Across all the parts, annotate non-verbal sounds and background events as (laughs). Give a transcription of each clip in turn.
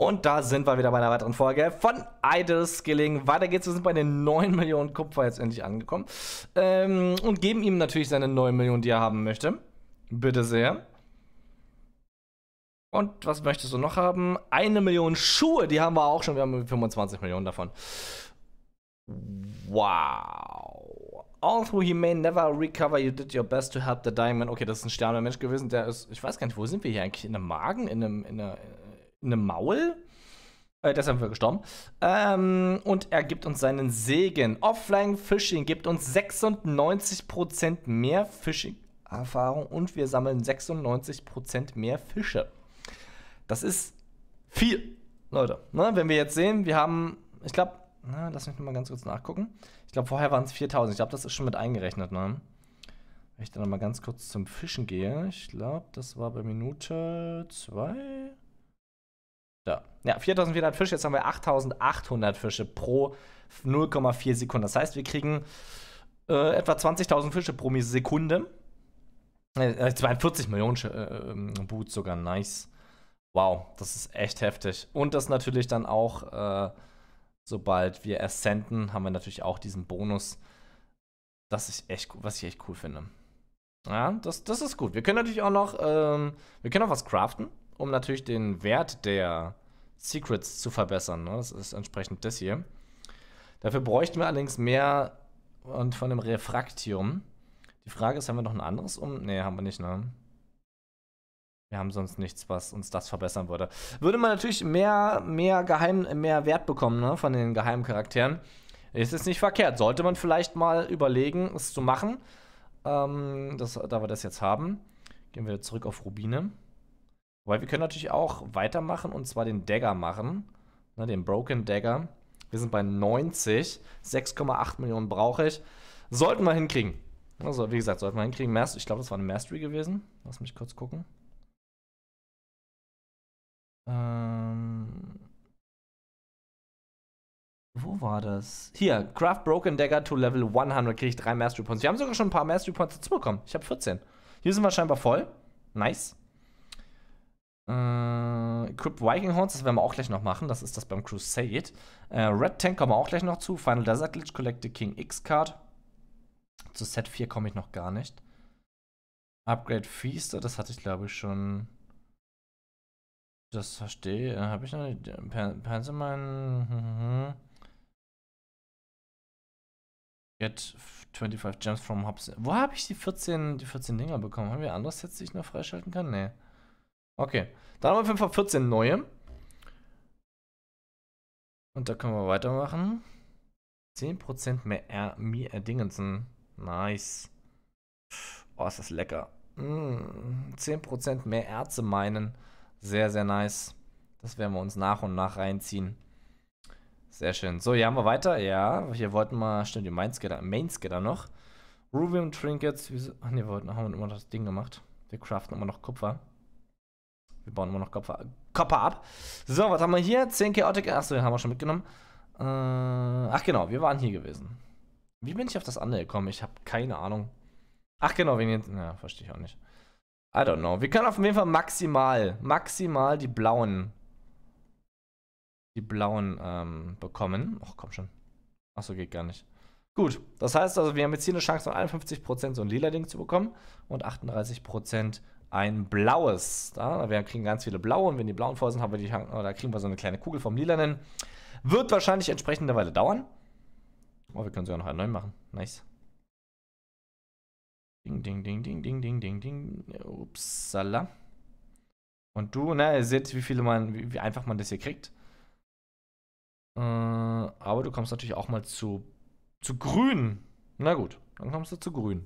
Und da sind wir wieder bei einer weiteren Folge von Idle Skilling. Weiter geht's. Wir sind bei den 9 Millionen Kupfer jetzt endlich angekommen. Ähm, und geben ihm natürlich seine 9 Millionen, die er haben möchte. Bitte sehr. Und was möchtest du noch haben? Eine Million Schuhe, die haben wir auch schon. Wir haben 25 Millionen davon. Wow. Although he may never recover, you did your best to help the Diamond. Okay, das ist ein sterbender gewesen. Der ist, ich weiß gar nicht, wo sind wir hier eigentlich? In einem Magen? In einem, in einer, einem Maul. Äh, deshalb wir gestorben. Ähm, und er gibt uns seinen Segen. Offline Fishing gibt uns 96% mehr Fishing-Erfahrung und wir sammeln 96% mehr Fische. Das ist viel, Leute. Ne, wenn wir jetzt sehen, wir haben, ich glaube, lass mich mal ganz kurz nachgucken. Ich glaube, vorher waren es 4000. Ich glaube, das ist schon mit eingerechnet, ne? Wenn ich dann mal ganz kurz zum Fischen gehe, ich glaube, das war bei Minute 2. Ja, ja 4400 Fische, jetzt haben wir 8800 Fische pro 0,4 Sekunden. Das heißt, wir kriegen äh, etwa 20.000 Fische pro Sekunde. Äh, 42 äh, Millionen äh, ähm, Boots sogar, nice. Wow, das ist echt heftig. Und das natürlich dann auch, äh, sobald wir ascenden, haben wir natürlich auch diesen Bonus. Das ist echt was ich echt cool finde. Ja, das, das ist gut. Wir können natürlich auch noch, ähm, wir können auch was craften um natürlich den Wert der Secrets zu verbessern. Ne? Das ist entsprechend das hier. Dafür bräuchten wir allerdings mehr und von dem Refraktium. Die Frage ist, haben wir noch ein anderes um? Ne, haben wir nicht, ne? Wir haben sonst nichts, was uns das verbessern würde. Würde man natürlich mehr, mehr, Geheim, mehr Wert bekommen ne, von den geheimen Charakteren. Ist es nicht verkehrt. Sollte man vielleicht mal überlegen, es zu machen. Ähm, das, da wir das jetzt haben, gehen wir zurück auf Rubine. Weil wir können natürlich auch weitermachen und zwar den Dagger machen. Ne, den Broken Dagger. Wir sind bei 90. 6,8 Millionen brauche ich. Sollten wir hinkriegen. Also, wie gesagt, sollten wir hinkriegen. ich glaube, das war eine Mastery gewesen. Lass mich kurz gucken. Ähm. Wo war das? Hier, Craft Broken Dagger to Level 100 kriege ich drei Mastery Points. Wir haben sogar schon ein paar Mastery Points dazu bekommen. Ich habe 14. Hier sind wir scheinbar voll. Nice. Äh, Crypt Viking Horns, das werden wir auch gleich noch machen. Das ist das beim Crusade. Äh, Red Tank kommen wir auch gleich noch zu. Final Desert Glitch, Collect the King X Card. Zu Set 4 komme ich noch gar nicht. Upgrade Feaster, das hatte ich glaube ich schon. Das verstehe, äh, habe ich noch nicht. Panzerman. Mhm. Get 25 Gems from Hobbs. Wo habe ich die 14, die 14 Dinger bekommen? Haben wir andere Sets, die ich noch freischalten kann? Nee. Okay. Dann haben wir auf jeden Fall 14 neue. Und da können wir weitermachen. 10% mehr er mir Erdingensen. Nice. Oh, ist das lecker. Mm, 10% mehr Erze meinen. Sehr, sehr nice. Das werden wir uns nach und nach reinziehen. Sehr schön. So, hier haben wir weiter. Ja, hier wollten wir, stimmt, die Mainskitter, Mainskitter noch. Rubium Trinkets. Ach ne, wir wollten, haben wir immer das Ding gemacht. Wir craften immer noch Kupfer. Wir bauen immer noch Kopfer, Kopper ab. So, was haben wir hier? 10 Chaotic. Achso, den haben wir schon mitgenommen. Äh, ach genau, wir waren hier gewesen. Wie bin ich auf das andere gekommen? Ich habe keine Ahnung. Ach genau, wegen jetzt. Ja, verstehe ich auch nicht. I don't know. Wir können auf jeden Fall maximal, maximal die blauen... Die blauen ähm, bekommen. Och, komm schon. Achso, geht gar nicht. Gut, das heißt also, wir haben jetzt hier eine Chance von 51% so ein lila Ding zu bekommen und 38% ein blaues. Da, wir kriegen ganz viele blaue und wenn die blauen voll sind, haben wir die, oh, da kriegen wir so eine kleine Kugel vom lilanen. Wird wahrscheinlich entsprechende Weile dauern. Oh, wir können sogar noch einen neuen machen. Nice. Ding, ding, ding, ding, ding, ding, ding, ding. Upsala. Und du, ne, ihr seht, wie viele man, wie, wie einfach man das hier kriegt. Äh, aber du kommst natürlich auch mal zu, zu grün. Na gut, dann kommst du zu grün.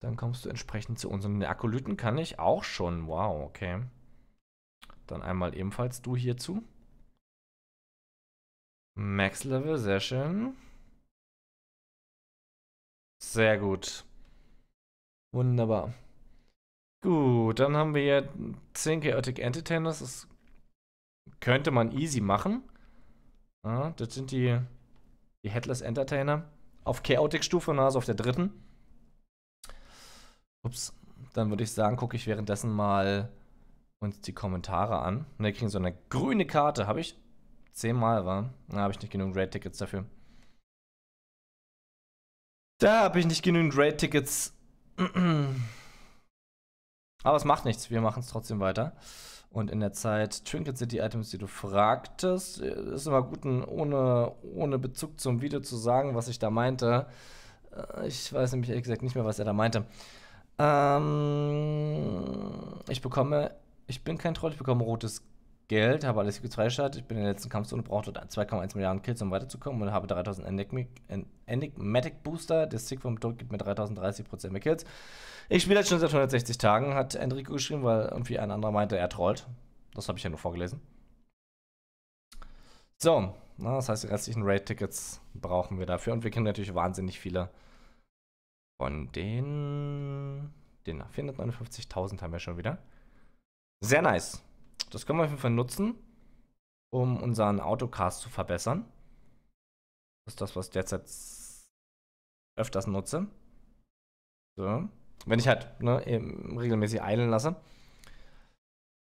Dann kommst du entsprechend zu uns. Und den Akolyten kann ich auch schon. Wow, okay. Dann einmal ebenfalls du hierzu. Max Level, sehr schön. Sehr gut. Wunderbar. Gut, dann haben wir hier 10 Chaotic Entertainers. Das könnte man easy machen. Ja, das sind die, die Headless Entertainer. Auf Chaotic-Stufe, also auf der dritten. Ups. Dann würde ich sagen, gucke ich währenddessen mal uns die Kommentare an. Und ne, wir kriegen so eine grüne Karte. Habe ich zehnmal, war? Da habe ich nicht genug Raid-Tickets dafür. Da habe ich nicht genügend Raid-Tickets. (clears throat) Aber es macht nichts, wir machen es trotzdem weiter. Und in der Zeit Trinket City Items, die du fragtest. Ist immer gut, ohne, ohne Bezug zum Video zu sagen, was ich da meinte. Äh, ich weiß nämlich ehrlich gesagt nicht mehr, was er da meinte. Ähm, ich bekomme, ich bin kein Troll, ich bekomme rotes Geld, habe alles freigeschaltet, ich bin in der letzten Kampfzone, dort 2,1 Milliarden Kills, um weiterzukommen und habe 3000 Enigmatic, Booster. Der Stick vom Druck gibt mir 3030% mehr Kills. Ich spiele jetzt schon seit 160 Tagen, hat Enrico geschrieben, weil irgendwie ein anderer meinte, er trollt. Das habe ich ja nur vorgelesen. So, na, das heißt, die restlichen Raid-Tickets brauchen wir dafür und wir können natürlich wahnsinnig viele von den, den 459.000 haben wir schon wieder. Sehr nice. Das können wir auf jeden Fall nutzen, um unseren Autocast zu verbessern. Das ist das, was ich derzeit öfters nutze. So. Wenn ich halt ne, regelmäßig eilen lasse.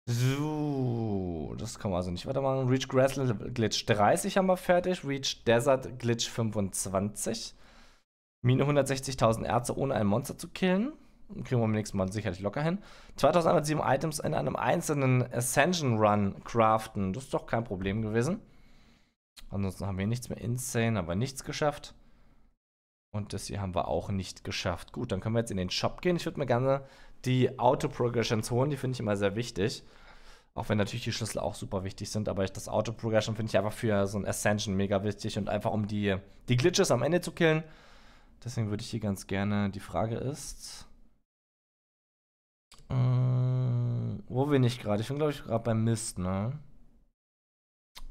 So, das kann man also nicht weitermachen. Reach Grass Glitch 30 haben wir fertig. Reach Desert Glitch 25. Mine 160.000 Erze ohne ein Monster zu killen. Kriegen wir beim nächsten Mal sicherlich locker hin. 2107 Items in einem einzelnen Ascension Run craften. Das ist doch kein Problem gewesen. Ansonsten haben wir nichts mehr insane, aber nichts geschafft. Und das hier haben wir auch nicht geschafft. Gut, dann können wir jetzt in den Shop gehen. Ich würde mir gerne die Auto-Progressions holen. Die finde ich immer sehr wichtig. Auch wenn natürlich die Schlüssel auch super wichtig sind, aber ich, das Auto-Progression finde ich einfach für so ein Ascension mega wichtig und einfach um die, die Glitches am Ende zu killen. Deswegen würde ich hier ganz gerne, die Frage ist, äh, wo bin ich gerade? Ich bin, glaube ich, gerade beim Mist, ne?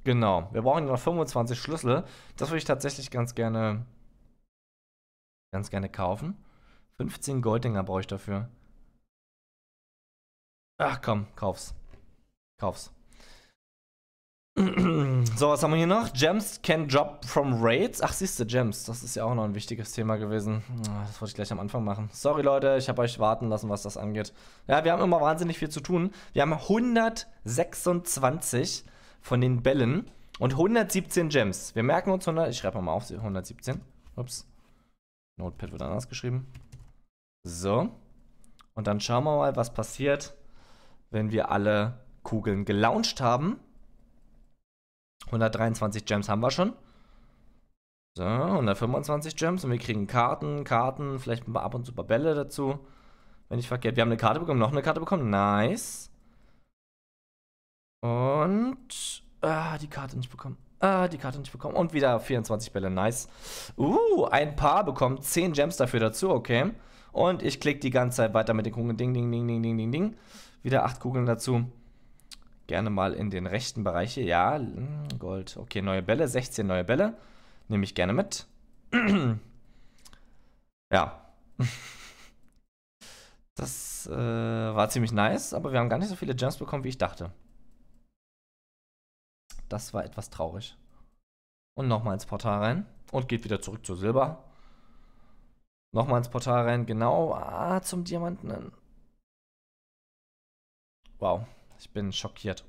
Genau, wir brauchen noch 25 Schlüssel. Das würde ich tatsächlich ganz gerne, ganz gerne kaufen. 15 Goldinger brauche ich dafür. Ach komm, kauf's. Kauf's. (clears throat) So, was haben wir hier noch? Gems can drop from raids. Ach, siehst du, Gems. Das ist ja auch noch ein wichtiges Thema gewesen. Ah, das wollte ich gleich am Anfang machen. Sorry, Leute, ich habe euch warten lassen, was das angeht. Ja, wir haben immer wahnsinnig viel zu tun. Wir haben 126 von den Bällen und 117 Gems. Wir merken uns 100. Ich schreibe mal auf 117. Ups. Notepad wird anders geschrieben. So. Und dann schauen wir mal, was passiert, wenn wir alle Kugeln gelauncht haben. 123 Gems haben wir schon. So, 125 Gems und wir kriegen Karten, Karten, vielleicht ab und zu ein paar Bälle dazu. Wenn ich verkehrt. Wir haben eine Karte bekommen, noch eine Karte bekommen. Nice. Und. Ah, die Karte nicht bekommen. Ah, die Karte nicht bekommen. Und wieder 24 Bälle. Nice. Uh, ein Paar bekommen. 10 Gems dafür dazu. Okay. Und ich klicke die ganze Zeit weiter mit den Kugeln. Ding, ding, ding, ding, ding, ding, ding. Wieder 8 Kugeln dazu. Gerne mal in den rechten Bereich hier. Ja, hm, Gold. Okay, neue Bälle. 16 neue Bälle. Nehme ich gerne mit. (clears throat) ja. (laughs) Das äh, war ziemlich nice, aber wir haben gar nicht so viele Gems bekommen, wie ich dachte. Das war etwas traurig. Und nochmal ins Portal rein. Und geht wieder zurück zu Silber. Nochmal ins Portal rein, genau. Ah, zum Diamanten. Wow. Ich bin schockiert.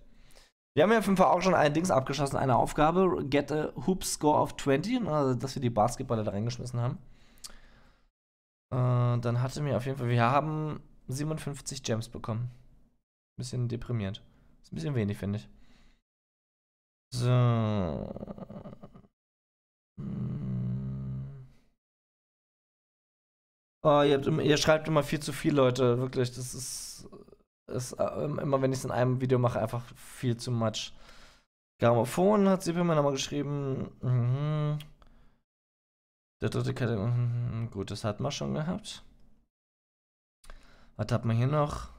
Wir haben ja auf jeden Fall auch schon ein Dings abgeschossen, eine Aufgabe. Get a Hoop Score of 20, ne, also, dass wir die Basketballer da reingeschmissen haben. Äh, dann hatte mir auf jeden Fall, wir haben 57 Gems bekommen. Bisschen deprimierend. Ist ein bisschen wenig, finde ich. So. Hm. Oh, ihr, immer, ihr schreibt immer viel zu viel, Leute. Wirklich, das ist ist äh, ähm, immer, wenn ich es in einem Video mache, einfach viel zu much. Grammophon hat sie Sippelmann nochmal geschrieben. Mhm. Der dritte Kategorie. Mhm, gut, das hatten wir schon gehabt. Was hat man hier noch?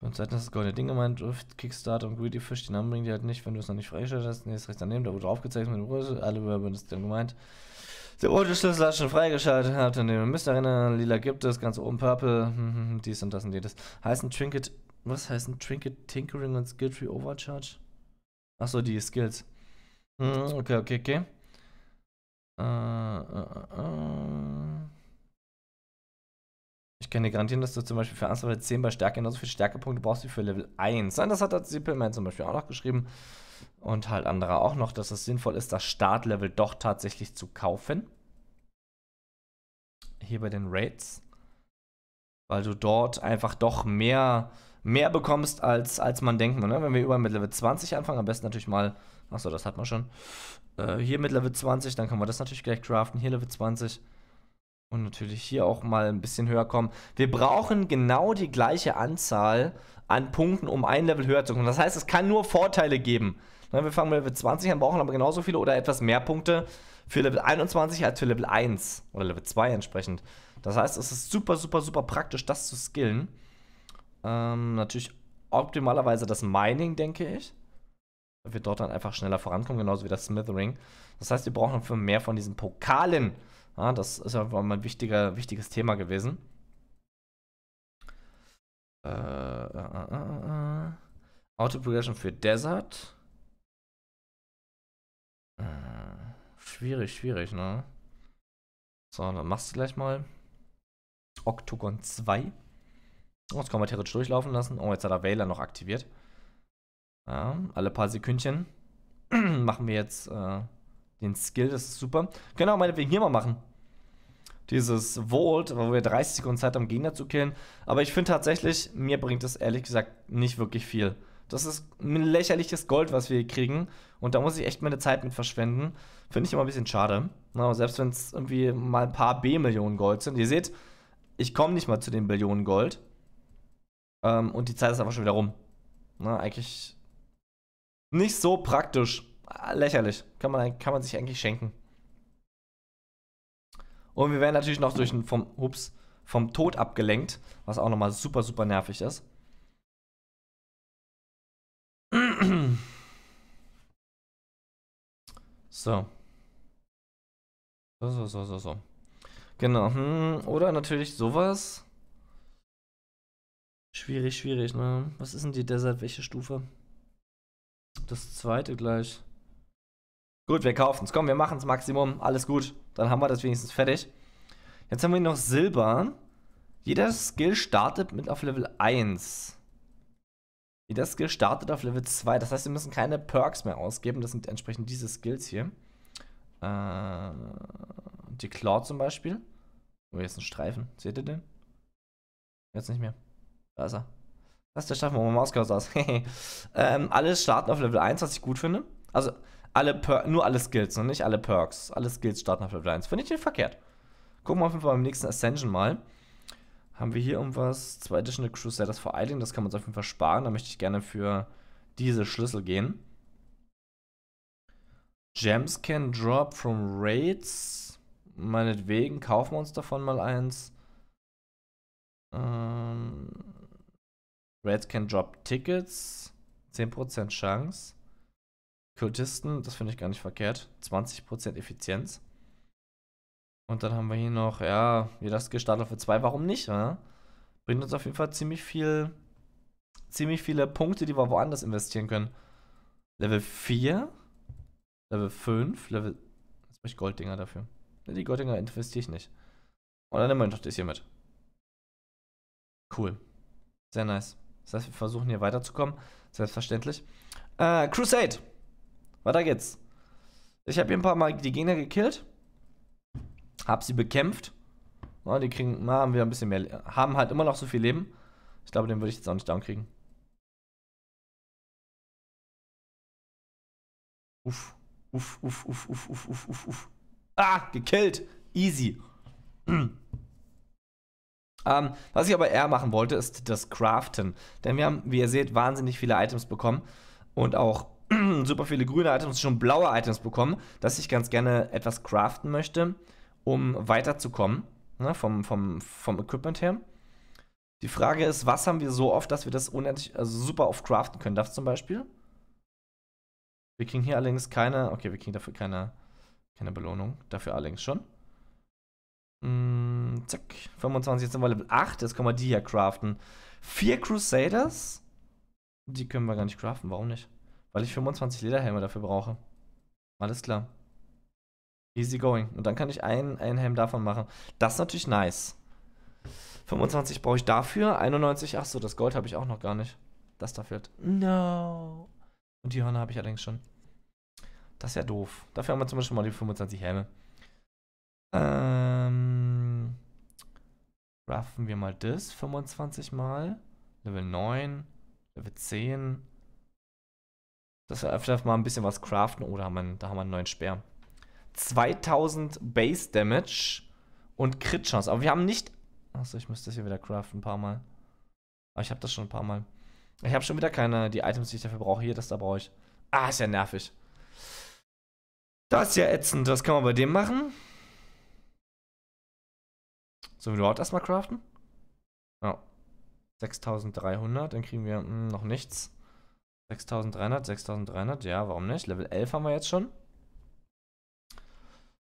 Und seitens das goldene Ding gemeint, Drift, Kickstarter und Greedy Fish, die Namen bringen die halt nicht, wenn du es noch nicht freigeschaltet hast. Nee, ist rechts daneben, da wurde aufgezeichnet mit Rose, alle werden das dann gemeint der Autoschlüssel hat schon freigeschaltet, habt ihr müsst erinnern, lila gibt es, ganz oben purple, hm, hm, hm, dies und das und jedes. Heißen Trinket, was heißen Trinket Tinkering und Skill Tree Overcharge? Achso, die Skills. Hm, okay, okay, okay. Äh, äh, äh. Ich kann dir garantieren, dass du zum Beispiel für Answer 10 bei Stärke genauso viele Stärkepunkte brauchst wie für Level 1. Nein, das hat der Zippelman zum Beispiel auch noch geschrieben und halt andere auch noch, dass es sinnvoll ist, das Startlevel doch tatsächlich zu kaufen. Hier bei den Raids. Weil du dort einfach doch mehr, mehr bekommst, als, als man denkt. Ne? Wenn wir überall mit Level 20 anfangen, am besten natürlich mal. Achso, das hat man schon. Äh, hier mit Level 20, dann können wir das natürlich gleich craften. Hier Level 20. Und natürlich hier auch mal ein bisschen höher kommen. Wir brauchen genau die gleiche Anzahl an Punkten, um ein Level höher zu kommen. Das heißt, es kann nur Vorteile geben. Wir fangen mit Level 20 an, brauchen aber genauso viele oder etwas mehr Punkte für Level 21 als für Level 1 oder Level 2 entsprechend. Das heißt, es ist super, super, super praktisch, das zu skillen. Ähm, natürlich optimalerweise das Mining, denke ich. Weil wir dort dann einfach schneller vorankommen, genauso wie das Smithering. Das heißt, wir brauchen für mehr von diesen Pokalen. Ja, das ist ja mal ein wichtiger, wichtiges Thema gewesen. Äh, äh, äh, Auto-Progression für Desert. Äh, schwierig, schwierig, ne? So, dann machst du gleich mal Octagon 2. Oh, jetzt kann man theoretisch durchlaufen lassen. Oh, jetzt hat er Wähler noch aktiviert. Ja, alle paar Sekündchen (clears throat) machen wir jetzt äh, den Skill, das ist super. Können auch meinetwegen hier mal machen. Dieses Volt, wo wir 30 Sekunden Zeit haben, Gegner zu killen. Aber ich finde tatsächlich, mir bringt das ehrlich gesagt nicht wirklich viel. Das ist ein lächerliches Gold, was wir hier kriegen. Und da muss ich echt meine Zeit mit verschwenden. Finde ich immer ein bisschen schade. Na, selbst wenn es irgendwie mal ein paar B-Millionen Gold sind. Ihr seht, ich komme nicht mal zu den Billionen Gold. Ähm, und die Zeit ist einfach schon wieder rum. Na, eigentlich nicht so praktisch. Ah, lächerlich. Kann man, kann man sich eigentlich schenken. Und wir werden natürlich noch durch ein, vom, ups, vom Tod abgelenkt, was auch nochmal super, super nervig ist. So. So, so, so, so, so. Genau. Hm, oder natürlich sowas. Schwierig, schwierig, ne? Was ist denn die Desert? Welche Stufe? Das zweite gleich. Gut, wir kaufen es. Komm, wir machen es Maximum. Alles gut. Dann haben wir das wenigstens fertig. Jetzt haben wir noch Silber. Jeder Skill startet mit auf Level 1. Wie das Skill startet auf Level 2. Das heißt, wir müssen keine Perks mehr ausgeben. Das sind entsprechend diese Skills hier. Äh, die Claw zum Beispiel. Oh, hier ist ein Streifen. Seht ihr den? Jetzt nicht mehr. Da ist er. Das ist der Streifen, wo mein Mausklaus aus. ähm, alles starten auf Level 1, was ich gut finde. Also, alle per nur alle Skills, ne? nicht alle Perks. Alle Skills starten auf Level 1. Finde ich nicht verkehrt. Gucken wir auf jeden Fall beim nächsten Ascension mal. Haben wir hier irgendwas? Zwei Additional Crusaders for Eiling, das kann man uns auf jeden Fall sparen. Da möchte ich gerne für diese Schlüssel gehen. Gems can drop from Raids. Meinetwegen kaufen wir uns davon mal eins. Ähm, Raids can drop Tickets. 10% Chance. Kultisten, das finde ich gar nicht verkehrt. 20% Effizienz. Und dann haben wir hier noch, ja, wir das gestartet für zwei, warum nicht? Ne? Bringt uns auf jeden Fall ziemlich viel, ziemlich viele Punkte, die wir woanders investieren können. Level 4, Level 5, Level. Jetzt brauche ich Golddinger dafür. Die Golddinger investiere ich nicht. Und dann nehmen wir noch das hier mit. Cool. Sehr nice. Das heißt, wir versuchen hier weiterzukommen. Selbstverständlich. Äh, Crusade. Weiter geht's. Ich habe hier ein paar Mal die Gegner gekillt. Hab sie bekämpft. Ja, die kriegen, na, haben wir ein bisschen mehr, haben halt immer noch so viel Leben. Ich glaube, den würde ich jetzt auch nicht down kriegen. Uff, uff, uff, uff, uff, uff, uff, uff, uff. Ah, gekillt. Easy. (clears throat) Ähm, was ich aber eher machen wollte, ist das Craften. Denn wir haben, wie ihr seht, wahnsinnig viele Items bekommen und auch (clears throat) super viele grüne Items, schon blaue Items bekommen, dass ich ganz gerne etwas craften möchte um weiterzukommen, ne, vom, vom, vom Equipment her. Die Frage ist, was haben wir so oft, dass wir das unendlich, also super oft craften können? Das zum Beispiel. Wir kriegen hier allerdings keine, okay, wir kriegen dafür keine, keine Belohnung. Dafür allerdings schon. Mm, zack, 25, jetzt sind wir Level 8. Jetzt können wir die hier craften. Vier Crusaders. Die können wir gar nicht craften, warum nicht? Weil ich 25 Lederhelme dafür brauche. Alles klar. Easy going. Und dann kann ich einen, einen Helm davon machen. Das ist natürlich nice. 25 brauche ich dafür, 91, ach so, das Gold habe ich auch noch gar nicht. Das da fehlt. No. Und die Hörner habe ich allerdings schon. Das ist ja doof. Dafür haben wir zum Beispiel mal die 25 Helme. Ähm, raffen wir mal das 25 mal. Level 9, Level 10. Das wir vielleicht mal ein bisschen was craften. Oh, da haben wir, einen, da haben wir einen neuen Speer. 2000 Base Damage und Crit Chance. Aber wir haben nicht. Achso, ich müsste das hier wieder craften ein paar Mal. Aber ah, ich habe das schon ein paar Mal. Ich habe schon wieder keine, die Items, die ich dafür brauche. Hier, das da brauche ich. Ah, ist ja nervig. Das ist ja ätzend. Was kann man bei dem machen? Sollen wir überhaupt erstmal craften? Ja. Oh. 6300, dann kriegen wir mh, hm, noch nichts. 6300, 6300, ja, warum nicht? Level 11 haben wir jetzt schon.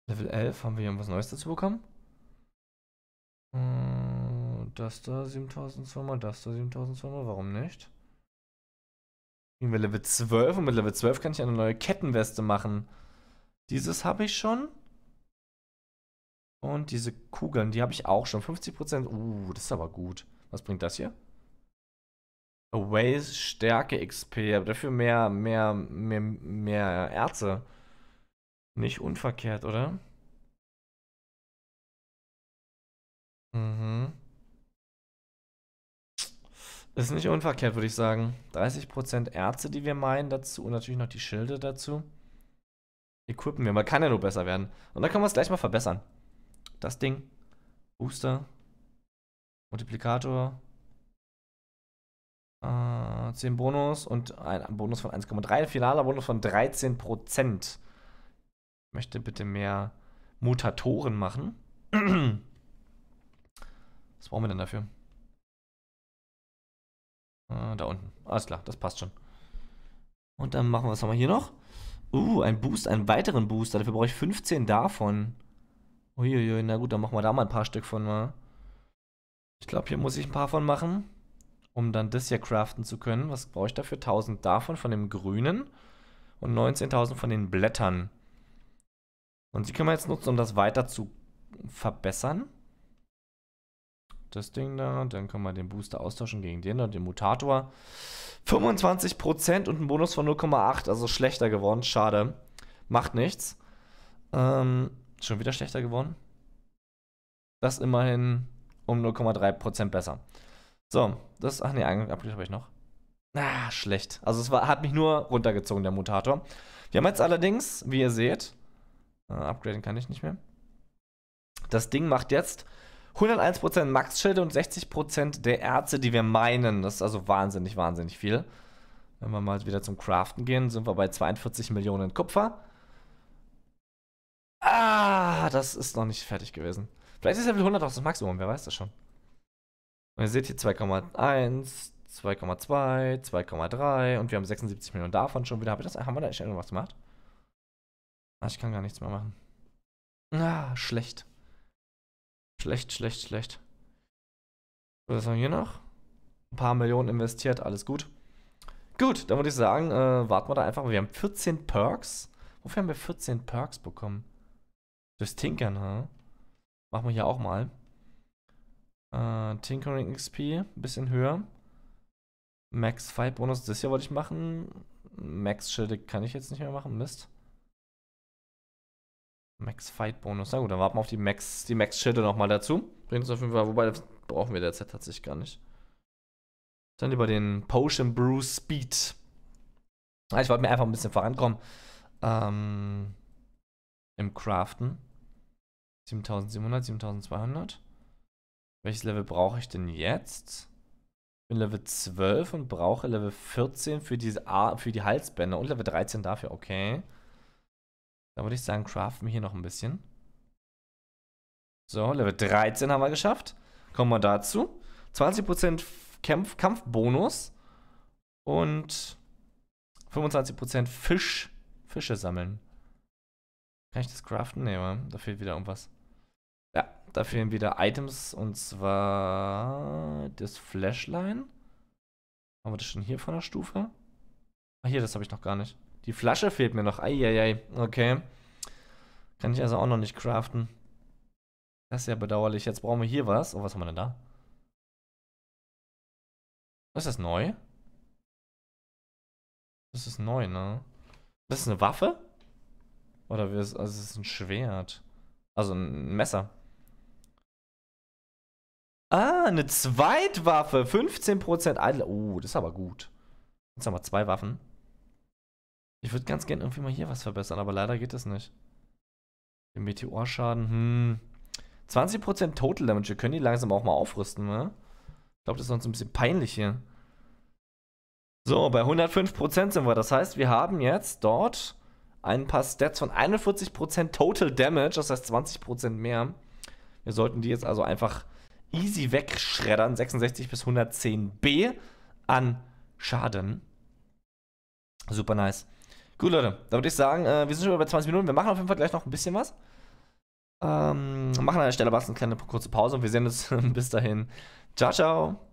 Level 11, haben wir irgendwas Neues dazu bekommen? Hm, das da 7200, das da 7200, warum nicht? Gehen wir Level 12 und mit Level 12 kann ich eine neue Kettenweste machen. Dieses habe ich schon. Und diese Kugeln, die habe ich auch schon. 50%. Uh, das ist aber gut. Was bringt das hier? Away Stärke XP, aber dafür mehr, mehr, mehr, mehr Erze. Nicht unverkehrt, oder? Mhm. Ist nicht unverkehrt, würde ich sagen. 30% Erze, die wir meinen dazu und natürlich noch die Schilde dazu. Equippen wir, mal. kann ja nur besser werden. Und dann können wir es gleich mal verbessern. Das Ding. Booster. Multiplikator. Äh, ah, 10 Bonus und ein Bonus von 1,3. Finaler Bonus von 13% möchte bitte mehr Mutatoren machen. (clears throat) Was brauchen wir denn dafür? Äh, da unten. Alles klar, das passt schon. Und dann machen wir, was haben wir hier noch? Uh, ein Boost, einen weiteren Booster. Dafür brauche ich 15 davon. Uiuiui, na gut, dann machen wir da mal ein paar Stück von mal. Ich glaube, hier muss ich ein paar von machen, um dann das hier craften zu können. Was brauche ich dafür? 1000 davon von dem Grünen und 19.000 von den Blättern. Und die können wir jetzt nutzen, um das weiter zu verbessern. Das Ding da, dann können wir den Booster austauschen gegen den und den Mutator. 25% und ein Bonus von 0,8, also schlechter geworden, schade. Macht nichts. Ähm, schon wieder schlechter geworden. Das immerhin um 0,3% besser. So, das, ach nee, Upgrade habe ich noch. Ah, schlecht. Also es war, hat mich nur runtergezogen, der Mutator. Wir haben jetzt allerdings, wie ihr seht, Uh, upgraden kann ich nicht mehr. Das Ding macht jetzt 101% Max-Schilde und 60% der Erze, die wir meinen. Das ist also wahnsinnig, wahnsinnig viel. Wenn wir mal wieder zum Craften gehen, sind wir bei 42 Millionen Kupfer. Ah, das ist noch nicht fertig gewesen. Vielleicht ist Level 100 auch das Maximum, wer weiß das schon. Und ihr seht hier 2,1, 2,2, 2,3 und wir haben 76 Millionen davon schon wieder. Haben wir, das, haben wir da echt irgendwas gemacht? Ah, ich kann gar nichts mehr machen. Ah, schlecht. Schlecht, schlecht, schlecht. Was haben wir hier noch? Ein paar Millionen investiert, alles gut. Gut, dann würde ich sagen, äh, warten wir da einfach. Wir haben 14 Perks. Wofür haben wir 14 Perks bekommen? Durchs Tinkern, ne? Machen wir hier auch mal. Äh, Tinkering XP, ein bisschen höher. Max Fight Bonus, das hier wollte ich machen. Max Schilde kann ich jetzt nicht mehr machen, Mist. Max Fight Bonus. Na gut, dann warten wir auf die Max, die Max Schilde nochmal dazu. Bringt uns auf jeden Fall, wobei das brauchen wir derzeit tatsächlich gar nicht. Dann lieber den Potion Brew Speed. Ah, ich wollte mir einfach ein bisschen vorankommen. Ähm, Im Craften. 7700, 7200. Welches Level brauche ich denn jetzt? Ich bin Level 12 und brauche Level 14 für, diese A für die Halsbänder und Level 13 dafür. Okay. Dann würde ich sagen, craften wir hier noch ein bisschen. So, Level 13 haben wir geschafft. Kommen wir dazu. 20% Kampf Kampfbonus und 25% Fisch. Fische sammeln. Kann ich das craften? Ne, da fehlt wieder irgendwas. Ja, da fehlen wieder Items und zwar das Flashline. Haben wir das schon hier von der Stufe? Ah, hier, das habe ich noch gar nicht. Die Flasche fehlt mir noch. Eieiei. Okay. Kann ich also auch noch nicht craften. Das ist ja bedauerlich. Jetzt brauchen wir hier was. Oh, was haben wir denn da? Ist das neu? Das ist neu, ne? Das ist eine Waffe? Oder ist, also ist ein Schwert. Also ein Messer. Ah, eine Zweitwaffe. 15% Eidel. Oh, das ist aber gut. Jetzt haben wir zwei Waffen. Ich würde ganz gerne irgendwie mal hier was verbessern, aber leider geht das nicht. Den Meteorschaden, hm. 20% Total Damage, wir können die langsam auch mal aufrüsten, ne? Ich glaube, das ist sonst ein bisschen peinlich hier. So, bei 105% sind wir. Das heißt, wir haben jetzt dort ein paar Stats von 41% Total Damage, das heißt 20% mehr. Wir sollten die jetzt also einfach easy wegschreddern. 66 bis 110b an Schaden. Super nice. Gut, Leute, da würde ich sagen, äh, wir sind schon bei 20 Minuten. Wir machen auf jeden Fall gleich noch ein bisschen was. Ähm, machen an der Stelle was, eine kleine kurze Pause und wir sehen uns (laughs) bis dahin. Ciao, ciao.